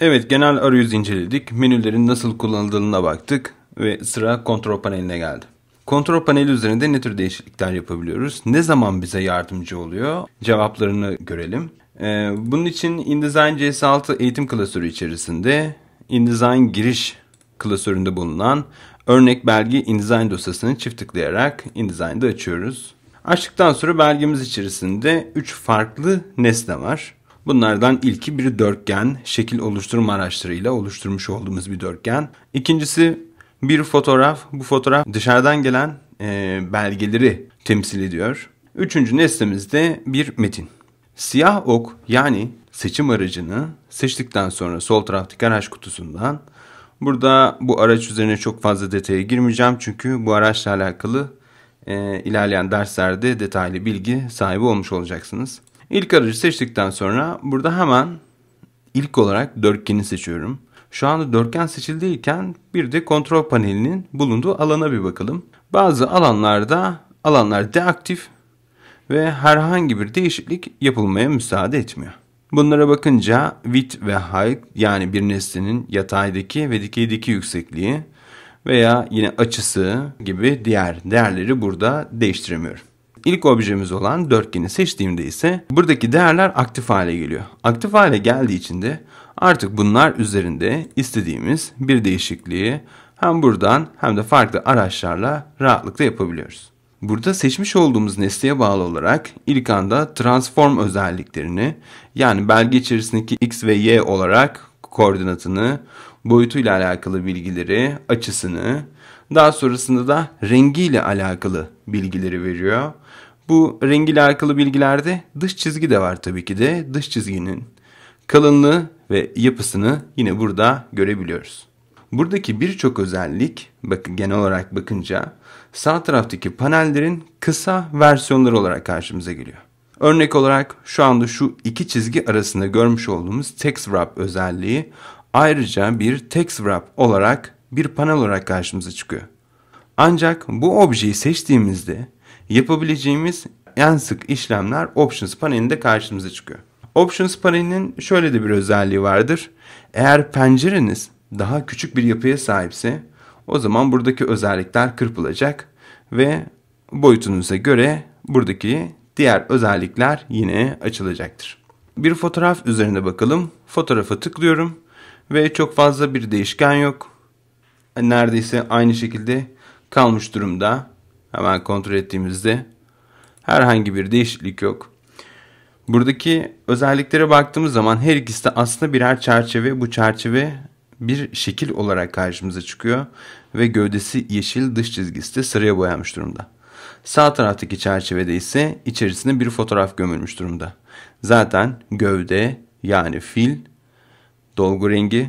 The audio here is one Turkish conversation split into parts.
Evet genel arayüz inceledik. Menülerin nasıl kullanıldığına baktık ve sıra kontrol paneline geldi. Kontrol paneli üzerinde ne tür değişiklikler yapabiliyoruz? Ne zaman bize yardımcı oluyor? Cevaplarını görelim. Ee, bunun için InDesign CS6 eğitim klasörü içerisinde InDesign giriş klasöründe bulunan örnek belge InDesign dosyasını çift tıklayarak InDesign'da açıyoruz. Açtıktan sonra belgemiz içerisinde 3 farklı nesne var. Bunlardan ilki bir dörtgen, şekil oluşturma araçlarıyla oluşturmuş olduğumuz bir dörtgen. İkincisi bir fotoğraf. Bu fotoğraf dışarıdan gelen e, belgeleri temsil ediyor. Üçüncü nesnemiz de bir metin. Siyah ok yani seçim aracını seçtikten sonra sol taraftaki araç kutusundan burada bu araç üzerine çok fazla detaya girmeyeceğim çünkü bu araçla alakalı e, ilerleyen derslerde detaylı bilgi sahibi olmuş olacaksınız. İlk aracı seçtikten sonra burada hemen ilk olarak dörtgeni seçiyorum. Şu anda dörtgen seçildiyken bir de kontrol panelinin bulunduğu alana bir bakalım. Bazı alanlarda alanlar deaktif ve herhangi bir değişiklik yapılmaya müsaade etmiyor. Bunlara bakınca width ve height yani bir nesnenin yataydaki ve dikeydeki yüksekliği veya yine açısı gibi diğer değerleri burada değiştiremiyorum. İlk objemiz olan dörtgeni seçtiğimde ise buradaki değerler aktif hale geliyor. Aktif hale geldiği için de artık bunlar üzerinde istediğimiz bir değişikliği hem buradan hem de farklı araçlarla rahatlıkla yapabiliyoruz. Burada seçmiş olduğumuz nesneye bağlı olarak ilk anda transform özelliklerini yani belge içerisindeki x ve y olarak koordinatını boyutuyla alakalı bilgileri, açısını, daha sonrasında da rengiyle alakalı bilgileri veriyor. Bu rengiyle alakalı bilgilerde dış çizgi de var tabii ki de. Dış çizginin kalınlığı ve yapısını yine burada görebiliyoruz. Buradaki birçok özellik bakın genel olarak bakınca sağ taraftaki panellerin kısa versiyonları olarak karşımıza geliyor. Örnek olarak şu anda şu iki çizgi arasında görmüş olduğumuz text wrap özelliği ayrıca bir text wrap olarak bir panel olarak karşımıza çıkıyor. Ancak bu objeyi seçtiğimizde yapabileceğimiz en sık işlemler Options panelinde karşımıza çıkıyor. Options panelinin şöyle de bir özelliği vardır. Eğer pencereniz daha küçük bir yapıya sahipse o zaman buradaki özellikler kırpılacak ve boyutunuza göre buradaki diğer özellikler yine açılacaktır. Bir fotoğraf üzerine bakalım. Fotoğrafa tıklıyorum ve çok fazla bir değişken yok. Neredeyse aynı şekilde kalmış durumda. Hemen kontrol ettiğimizde herhangi bir değişiklik yok. Buradaki özelliklere baktığımız zaman her ikisi de aslında birer çerçeve. Bu çerçeve bir şekil olarak karşımıza çıkıyor ve gövdesi yeşil dış çizgisi de sıraya boyanmış durumda. Sağ taraftaki çerçevede ise içerisinde bir fotoğraf gömülmüş durumda. Zaten gövde yani fil dolgu rengi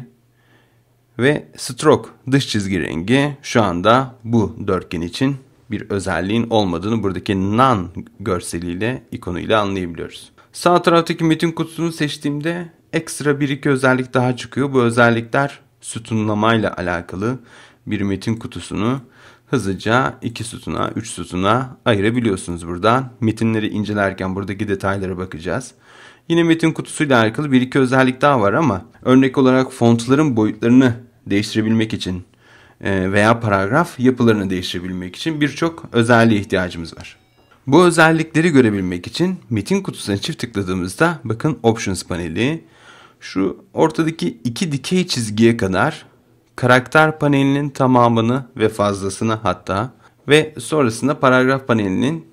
ve stroke dış çizgi rengi şu anda bu dörtgen için bir özelliğin olmadığını buradaki nan görseliyle ikonuyla anlayabiliyoruz. Sağ taraftaki metin kutusunu seçtiğimde ekstra bir iki özellik daha çıkıyor. Bu özellikler sütunlamayla alakalı bir metin kutusunu hızlıca iki sütuna üç sütuna ayırabiliyorsunuz buradan. Metinleri incelerken buradaki detaylara bakacağız. Yine metin kutusuyla alakalı bir iki özellik daha var ama örnek olarak fontların boyutlarını değiştirebilmek için e, veya paragraf yapılarını değiştirebilmek için birçok özelliğe ihtiyacımız var. Bu özellikleri görebilmek için metin kutusuna çift tıkladığımızda bakın Options paneli şu ortadaki iki dikey çizgiye kadar karakter panelinin tamamını ve fazlasını hatta ve sonrasında paragraf panelinin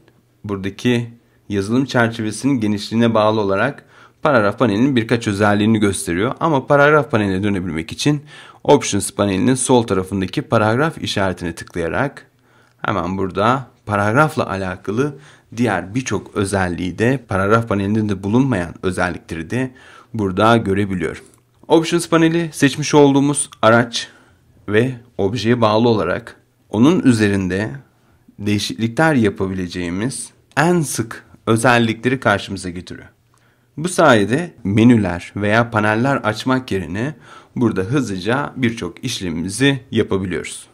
buradaki yazılım çerçevesinin genişliğine bağlı olarak paragraf panelinin birkaç özelliğini gösteriyor. Ama paragraf paneline dönebilmek için Options panelinin sol tarafındaki paragraf işaretine tıklayarak hemen burada paragrafla alakalı diğer birçok özelliği de paragraf panelinde de bulunmayan özellikleri de burada görebiliyorum. Options paneli seçmiş olduğumuz araç ve objeye bağlı olarak onun üzerinde değişiklikler yapabileceğimiz en sık özellikleri karşımıza getiriyor. Bu sayede menüler veya paneller açmak yerine burada hızlıca birçok işlemimizi yapabiliyoruz.